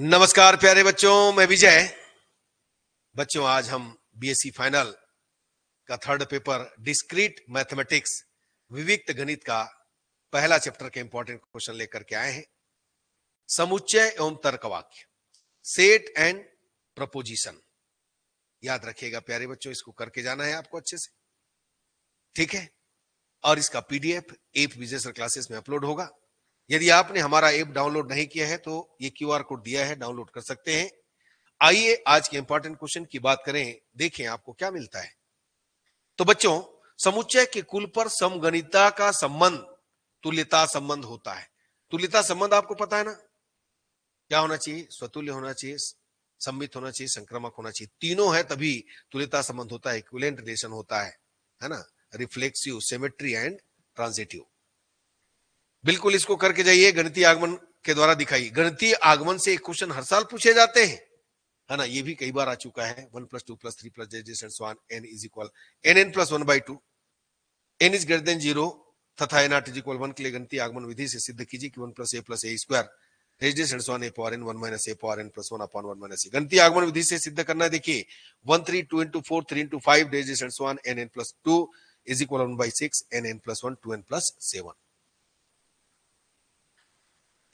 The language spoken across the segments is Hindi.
नमस्कार प्यारे बच्चों मैं विजय बच्चों आज हम बीएससी फाइनल e का थर्ड पेपर डिस्क्रीट मैथमेटिक्स विविक्त गणित का पहला चैप्टर के इंपॉर्टेंट क्वेश्चन लेकर के आए हैं समुच्चय एवं तर्क वाक्य सेट एंड प्रपोजिशन याद रखिएगा प्यारे बच्चों इसको करके जाना है आपको अच्छे से ठीक है और इसका पीडीएफ एफ विजेसर क्लासेस में अपलोड होगा यदि आपने हमारा ऐप डाउनलोड नहीं किया है तो ये क्यूआर कोड दिया है डाउनलोड कर सकते हैं आइए आज के इंपॉर्टेंट क्वेश्चन की बात करें देखें आपको क्या मिलता है तो बच्चों समुच्चय के कुल पर समगणिता का संबंध तुल्यता संबंध होता है तुल्यता संबंध आपको पता है ना क्या होना चाहिए स्वतुल्य होना चाहिए सम्मित होना चाहिए संक्रमक होना चाहिए तीनों है तभी तुल्यता संबंध होता है इक्विलेंट रिलेशन होता है है ना रिफ्लेक्सिव सेमेट्री एंड ट्रांजिटिव बिल्कुल इसको करके जाइए गणितीय आगमन के द्वारा दिखाइए गणितीय आगमन से एक क्वेश्चन हर साल पूछे जाते हैं है ना ये भी कई बार आ चुका है one plus two plus three plus जेजेस and so on n is equal n n plus one by two n is greater than zero तथा n R is equal one के लिए गणती आगमन विधि से सिद्ध कीजिए कि one plus A plus A square आगमन देखिए one three two into four three into five रेजिडेंस एंड स्वान एन एन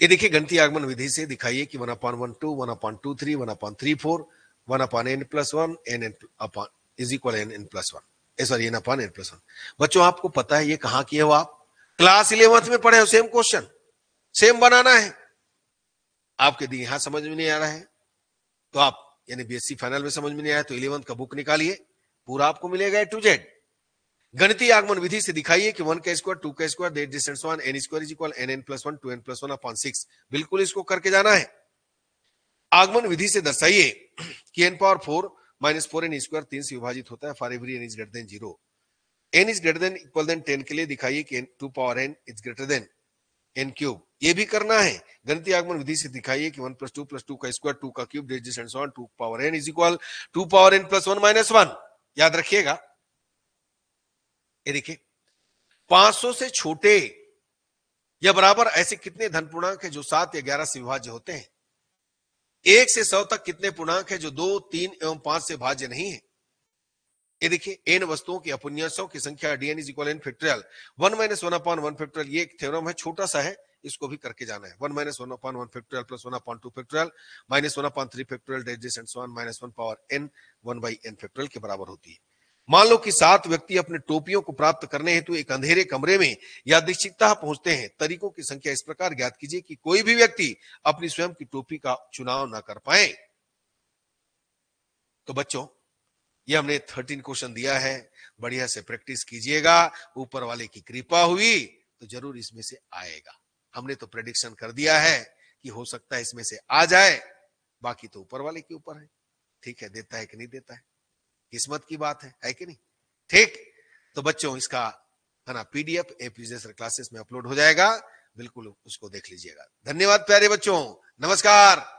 ये देखिए गणती आगमन विधि से दिखाइए कि one upon one two one upon two three one upon three four one upon n plus one n n upon is equal n n plus one sorry n upon n plus one बच्चों आपको पता है ये कहां किए हो आप क्लास इलेवंथ में पढ़े हो सेम क्वेश्चन सेम बनाना है आपके दिन यहां समझ में नहीं आ रहा है तो आप यानी बीएससी फाइनल e में समझ में नहीं आया तो इलेवंथ का बुक निकालिए पूरा आपको मिलेगा टू जेड गणितीय आगमन विधि से दिखाइए कि वन का स्क्वायर टू का स्क्वायर डेट डिस्टेंस one n square is equal n n plus one two n plus one upon six बिल्कुल इसको करके जाना है आगमन विधि से दर्शाइए कि n power four minus four n square तीन से विभाजित होता है for every n is greater than zero n is greater than equal than ten के लिए दिखाइए कि two power n is greater than n cube ये भी करना है गणितीय आगमन विधि से दिखाइए कि one plus two plus two का स्क्वायर टू का क्यूब डेट डिस्टेंस one two power n is equal two power n plus one minus one याद रखिएगा ये देखिए 500 से छोटे या बराबर ऐसे कितने धन पूर्णांक है जो सात या ग्यारह से विभाज्य होते हैं एक से सौ तक कितने पूर्णांक है जो दो तीन एवं पांच से भाज्य नहीं है ये देखिए एन वस्तुओं की अपुन्यासों की संख्या D N is equal n factorial one minus one upon one factorial ये एक थ्योरम है छोटा सा है इसको भी करके जाना है one minus one upon one factorial plus one upon two factorial minus one upon three factorial डेजिस one minus one power n one by n factorial के बराबर होती है मान लो कि सात व्यक्ति अपने टोपियों को प्राप्त करने हेतु एक अंधेरे कमरे में या दीक्षितता पहुंचते हैं तरीकों की संख्या इस प्रकार ज्ञात कीजिए कि कोई भी व्यक्ति अपनी स्वयं की टोपी का चुनाव ना कर पाए तो बच्चों ये हमने थर्टीन क्वेश्चन दिया है बढ़िया से प्रैक्टिस कीजिएगा ऊपर वाले की कृपा हुई तो जरूर इसमें से आएगा हमने तो प्रेडिक्शन कर दिया है कि हो सकता है इसमें से आ जाए बाकी तो ऊपर वाले के ऊपर है ठीक है देता है कि नहीं देता है किस्मत की बात है है कि नहीं ठीक तो बच्चों इसका है ना पीडीएफ एपीजे क्लासेस में अपलोड हो जाएगा बिल्कुल उसको देख लीजिएगा धन्यवाद प्यारे बच्चों नमस्कार